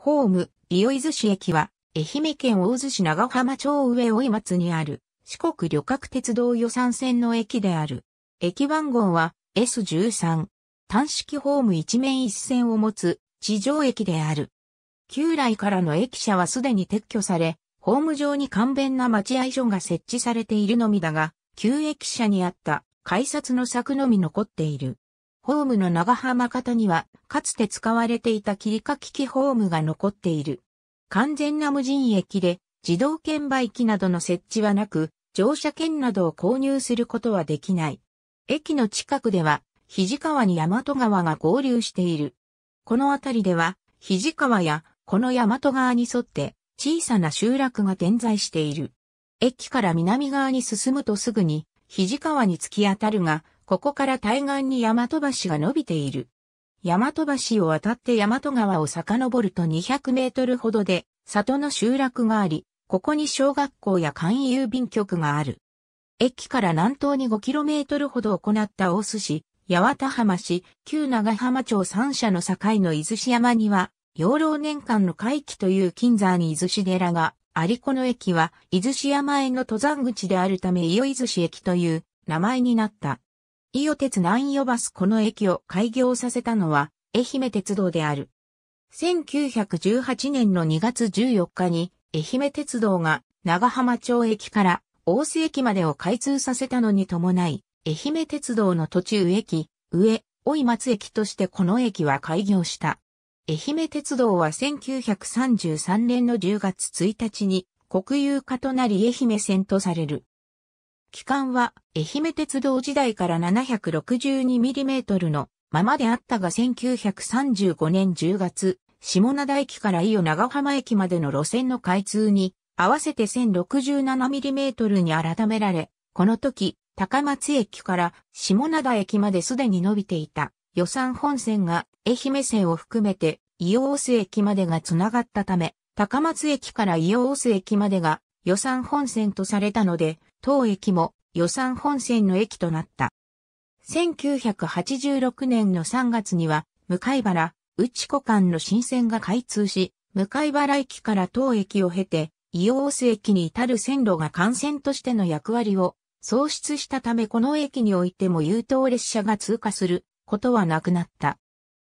ホーム、伊オイズ市駅は、愛媛県大洲市長浜町上追松にある、四国旅客鉄道予算線の駅である。駅番号は S13。単式ホーム一面一線を持つ地上駅である。旧来からの駅舎はすでに撤去され、ホーム上に簡便な待合所が設置されているのみだが、旧駅舎にあった改札の柵のみ残っている。ホームの長浜方には、かつて使われていた切りかき機ホームが残っている。完全な無人駅で、自動券売機などの設置はなく、乗車券などを購入することはできない。駅の近くでは、肘川に大和川が合流している。この辺りでは、肘川や、この大和川に沿って、小さな集落が点在している。駅から南側に進むとすぐに、肘川に突き当たるが、ここから対岸に大和橋が伸びている。大和橋を渡って大和川を遡ると200メートルほどで、里の集落があり、ここに小学校や簡易郵便局がある。駅から南東に5トルほど行った大須市、八幡浜市、旧長浜町三社の境の伊豆市山には、養老年間の回帰という金沢に伊豆市寺が、有子の駅は伊豆市山への登山口であるため伊予伊豆市駅という名前になった。伊予鉄南伊予バスこの駅を開業させたのは、愛媛鉄道である。1918年の2月14日に、愛媛鉄道が長浜町駅から大須駅までを開通させたのに伴い、愛媛鉄道の途中駅、上、追い松駅としてこの駅は開業した。愛媛鉄道は1933年の10月1日に国有化となり愛媛線とされる。期間は愛媛鉄道時代から 762mm のままであったが1935年10月、下灘駅から伊予長浜駅までの路線の開通に合わせて 1067mm に改められ、この時、高松駅から下灘駅まですでに伸びていた予算本線が愛媛線を含めて伊予大須駅までが繋がったため、高松駅から伊予大須駅までが予算本線とされたので、当駅も予算本線の駅となった。1986年の3月には、向原、内湖間の新線が開通し、向原駅から当駅を経て、伊予大須駅に至る線路が幹線としての役割を創出したためこの駅においても優等列車が通過することはなくなった。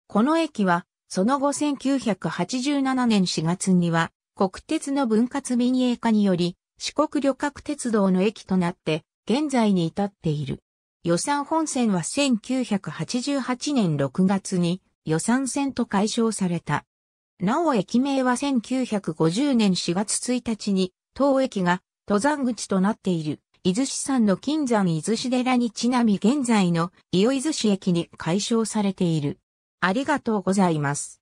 この駅は、その後1987年4月には、国鉄の分割民営化により、四国旅客鉄道の駅となって、現在に至っている。予算本線は1988年6月に予算線と解消された。なお駅名は1950年4月1日に当駅が登山口となっている伊豆市山の金山伊豆市寺にちなみ現在の伊予伊豆市駅に解消されている。ありがとうございます。